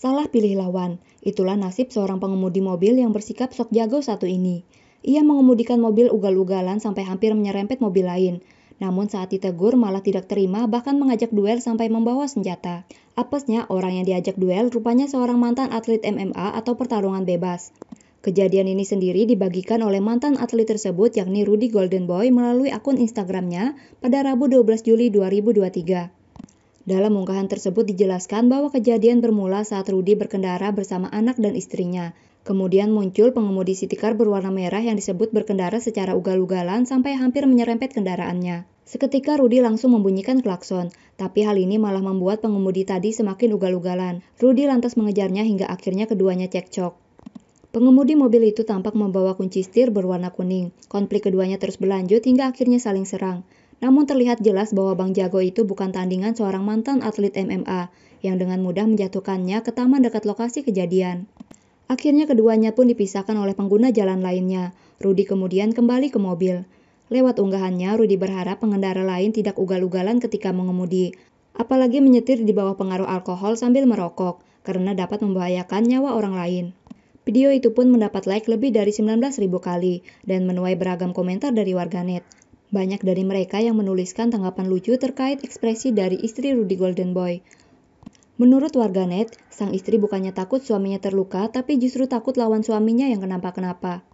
Salah pilih lawan, itulah nasib seorang pengemudi mobil yang bersikap sok jago satu ini. Ia mengemudikan mobil ugal-ugalan sampai hampir menyerempet mobil lain. Namun saat ditegur malah tidak terima bahkan mengajak duel sampai membawa senjata. Apesnya orang yang diajak duel rupanya seorang mantan atlet MMA atau pertarungan bebas. Kejadian ini sendiri dibagikan oleh mantan atlet tersebut yakni Rudy Golden Boy melalui akun Instagramnya pada Rabu 12 Juli 2023. Dalam unggahan tersebut dijelaskan bahwa kejadian bermula saat Rudi berkendara bersama anak dan istrinya. Kemudian muncul pengemudi car berwarna merah yang disebut berkendara secara ugal-ugalan sampai hampir menyerempet kendaraannya. Seketika Rudi langsung membunyikan klakson, tapi hal ini malah membuat pengemudi tadi semakin ugal-ugalan. Rudi lantas mengejarnya hingga akhirnya keduanya cekcok. Pengemudi mobil itu tampak membawa kunci stir berwarna kuning. Konflik keduanya terus berlanjut hingga akhirnya saling serang. Namun terlihat jelas bahwa Bang Jago itu bukan tandingan seorang mantan atlet MMA yang dengan mudah menjatuhkannya ke taman dekat lokasi kejadian. Akhirnya keduanya pun dipisahkan oleh pengguna jalan lainnya. Rudi kemudian kembali ke mobil. Lewat unggahannya, Rudi berharap pengendara lain tidak ugal-ugalan ketika mengemudi, apalagi menyetir di bawah pengaruh alkohol sambil merokok, karena dapat membahayakan nyawa orang lain. Video itu pun mendapat like lebih dari 19.000 kali dan menuai beragam komentar dari warganet. Banyak dari mereka yang menuliskan tanggapan lucu terkait ekspresi dari istri Rudy Golden Boy. Menurut warganet, sang istri bukannya takut suaminya terluka, tapi justru takut lawan suaminya yang kenapa-kenapa.